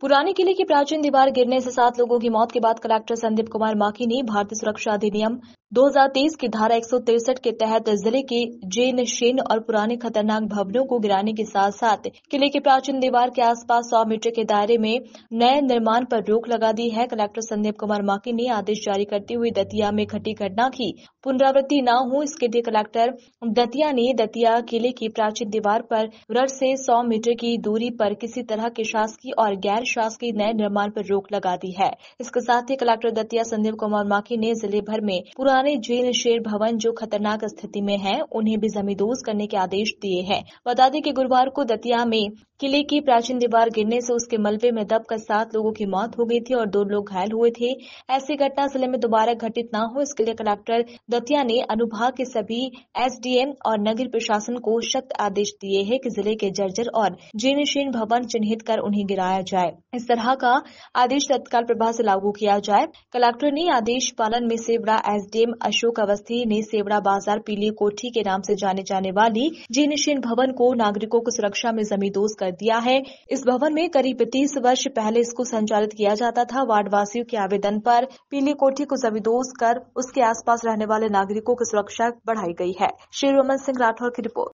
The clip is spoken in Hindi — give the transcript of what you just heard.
पुराने किले की प्राचीन दीवार गिरने से सात लोगों की मौत के बाद कलेक्टर संदीप कुमार माकी ने भारतीय सुरक्षा अधिनियम 2023 की धारा एक के तहत जिले के जेन शेन और पुराने खतरनाक भवनों को गिराने के साथ साथ किले की प्राचीन दीवार के आसपास 100 मीटर के दायरे में नए निर्माण पर रोक लगा दी है कलेक्टर संदीप कुमार माकी ने आदेश जारी करते हुए दतिया में घटी घटना की पुनरावृत्ति न हो इसके लिए कलेक्टर दतिया ने दतिया किले की प्राचीन दीवार पर रड से सौ मीटर की दूरी पर किसी तरह के शासकीय और गैर शासकीय नए निर्माण पर रोक लगा दी है इसके साथ ही कलेक्टर दतिया संदीप कुमार माकी ने जिले भर में पूरा ने जेल शेर भवन जो खतरनाक स्थिति में है उन्हें भी जमींदोज करने के आदेश दिए हैं बता दें कि गुरुवार को दतिया में किले की प्राचीन दीवार गिरने से उसके मलबे में दबकर सात लोगों की मौत हो गई थी और दो लोग घायल हुए थे ऐसी घटना जिले में दोबारा घटित न हो इसके लिए कलेक्टर दतिया ने अनुभाग के सभी एसडीएम और नगर प्रशासन को सख्त आदेश दिए है की जिले के जर्जर और जीर्णशीर्ण भवन चिन्हित कर उन्हें गिराया जाए इस तरह का आदेश तत्काल प्रभाव से लागू किया जाए कलेक्टर ने आदेश पालन में सेवरा एसडीएम एम अशोक अवस्थी ने सेवड़ा बाजार पीली कोठी के नाम से जाने जाने वाली जी भवन को नागरिकों को सुरक्षा में जमींदोज कर दिया है इस भवन में करीब तीस वर्ष पहले इसको संचालित किया जाता था वार्ड वासियों के आवेदन पर पीली कोठी को जमींदोज कर उसके आसपास रहने वाले नागरिकों की सुरक्षा बढ़ाई गई है श्री रमन सिंह राठौर की रिपोर्ट